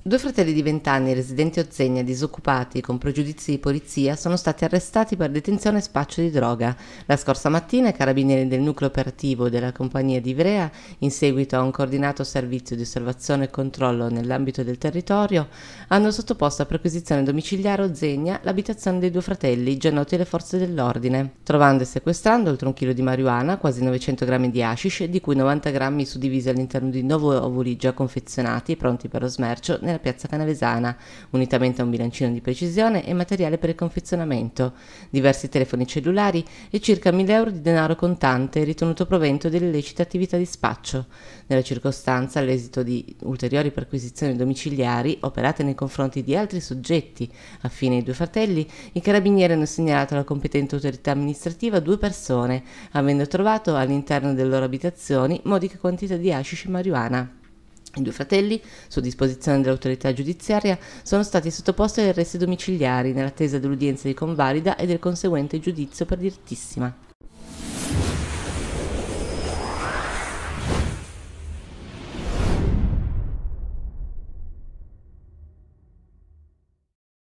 Due fratelli di 20 anni residenti a Ozzegna, disoccupati con pregiudizi di polizia, sono stati arrestati per detenzione e spaccio di droga. La scorsa mattina i carabinieri del nucleo operativo della compagnia di Ivrea, in seguito a un coordinato servizio di osservazione e controllo nell'ambito del territorio, hanno sottoposto a perquisizione domiciliare Ozzegna l'abitazione dei due fratelli, già noti alle forze dell'ordine, trovando e sequestrando oltre un chilo di marijuana, quasi 900 grammi di hashish, di cui 90 grammi suddivisi all'interno di 9 ovuli già confezionati e pronti per lo smercio nella piazza Canavesana, unitamente a un bilancino di precisione e materiale per il confezionamento, diversi telefoni cellulari e circa 1000 euro di denaro contante ritenuto provento delle illecite attività di spaccio. Nella circostanza, all'esito di ulteriori perquisizioni domiciliari operate nei confronti di altri soggetti affini ai due fratelli, i carabinieri hanno segnalato alla competente autorità amministrativa due persone, avendo trovato all'interno delle loro abitazioni modiche quantità di hashish e marijuana. I due fratelli, su disposizione dell'autorità giudiziaria, sono stati sottoposti agli arresti domiciliari nell'attesa dell'udienza di convalida e del conseguente giudizio per direttissima.